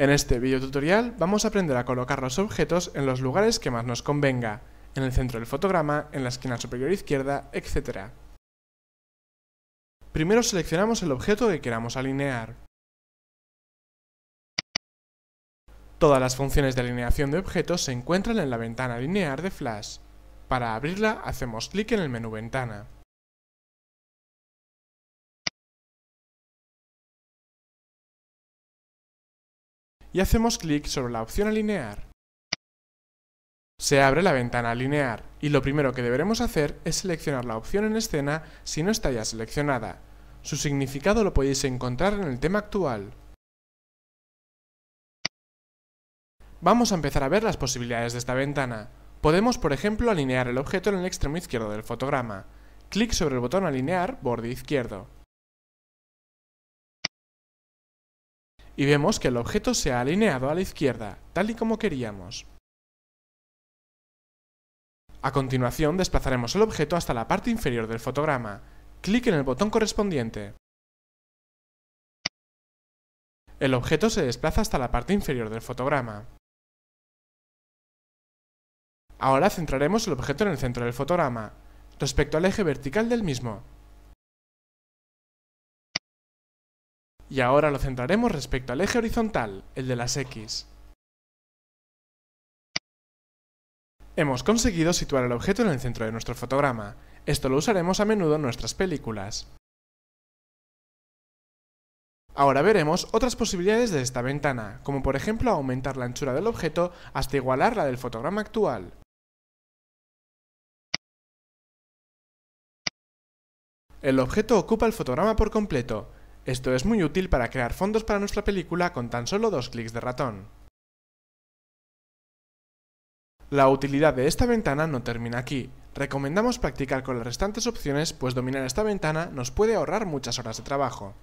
En este videotutorial vamos a aprender a colocar los objetos en los lugares que más nos convenga, en el centro del fotograma, en la esquina superior izquierda, etc. Primero seleccionamos el objeto que queramos alinear. Todas las funciones de alineación de objetos se encuentran en la ventana linear de Flash. Para abrirla hacemos clic en el menú Ventana. y hacemos clic sobre la opción Alinear. Se abre la ventana Alinear y lo primero que deberemos hacer es seleccionar la opción en escena si no está ya seleccionada. Su significado lo podéis encontrar en el tema actual. Vamos a empezar a ver las posibilidades de esta ventana. Podemos, por ejemplo, alinear el objeto en el extremo izquierdo del fotograma. Clic sobre el botón Alinear, borde izquierdo. y vemos que el objeto se ha alineado a la izquierda, tal y como queríamos. A continuación desplazaremos el objeto hasta la parte inferior del fotograma. Clic en el botón correspondiente. El objeto se desplaza hasta la parte inferior del fotograma. Ahora centraremos el objeto en el centro del fotograma, respecto al eje vertical del mismo, y ahora lo centraremos respecto al eje horizontal, el de las X. Hemos conseguido situar el objeto en el centro de nuestro fotograma. Esto lo usaremos a menudo en nuestras películas. Ahora veremos otras posibilidades de esta ventana, como por ejemplo aumentar la anchura del objeto hasta igualar la del fotograma actual. El objeto ocupa el fotograma por completo, esto es muy útil para crear fondos para nuestra película con tan solo dos clics de ratón. La utilidad de esta ventana no termina aquí. Recomendamos practicar con las restantes opciones pues dominar esta ventana nos puede ahorrar muchas horas de trabajo.